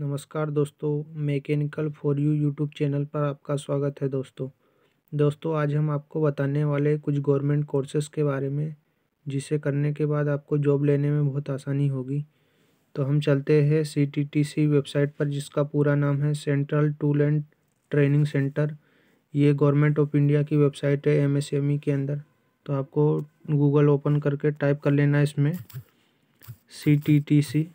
नमस्कार दोस्तों mechanical for you YouTube channel पर आपका स्वागत है दोस्तों दोस्तों आज हम आपको बताने वाले कुछ गवर्नमेंट कोर्सेज़ के बारे में जिसे करने के बाद आपको जॉब लेने में बहुत आसानी होगी तो हम चलते हैं सी वेबसाइट पर जिसका पूरा नाम है central tool and training centre ये गवर्नमेंट ऑफ इंडिया की वेबसाइट है एम e के अंदर तो आपको गूगल ओपन करके टाइप कर लेना है इसमें सी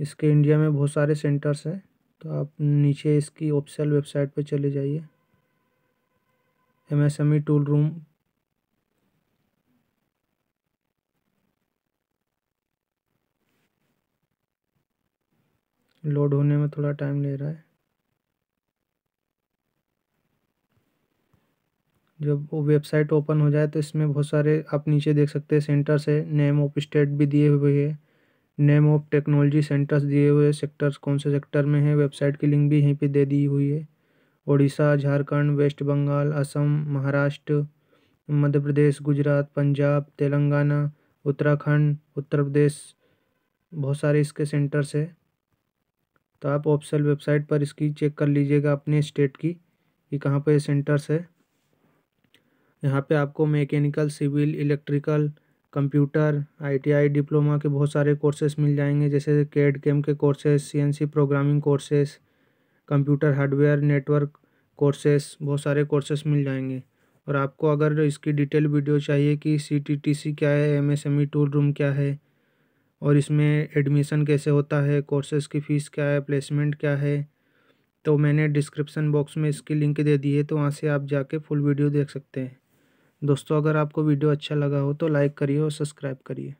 इसके इंडिया में बहुत सारे सेंटर्स हैं तो आप नीचे इसकी ऑफिशियल वेबसाइट पर चले जाइए एमएसएमई टूल रूम लोड होने में थोड़ा टाइम ले रहा है जब वो वेबसाइट ओपन हो जाए तो इसमें बहुत सारे आप नीचे देख सकते हैं सेंटर्स है नेम ऑफ स्टेट भी दिए हुए है नेम ऑफ टेक्नोलॉजी सेंटर्स दिए हुए सेक्टर्स कौन से सेक्टर में है वेबसाइट की लिंक भी यहीं पे दे दी हुई है उड़ीसा झारखंड वेस्ट बंगाल असम महाराष्ट्र मध्य प्रदेश गुजरात पंजाब तेलंगाना उत्तराखंड उत्तर प्रदेश बहुत सारे इसके सेंटर्स है तो आप ऑफिसल वेबसाइट पर इसकी चेक कर लीजिएगा अपने स्टेट की कि कहाँ पर सेंटर्स है यहाँ पे आपको mechanical civil electrical computer ITI diploma के बहुत सारे कोर्सेस मिल जाएंगे जैसे कैड केम के courses CNC programming courses computer hardware network courses बहुत सारे कोर्सेस मिल जाएंगे और आपको अगर इसकी डिटेल वीडियो चाहिए कि सी टी टी सी क्या है M S M E tool room क्या है और इसमें एडमिशन कैसे होता है कोर्सेस की फ़ीस क्या है प्लेसमेंट क्या है तो मैंने डिस्क्रिप्सन बॉक्स में इसकी लिंक दे दी है तो वहाँ से आप जाके फुल वीडियो देख सकते हैं दोस्तों अगर आपको वीडियो अच्छा लगा हो तो लाइक करिए और सब्सक्राइब करिए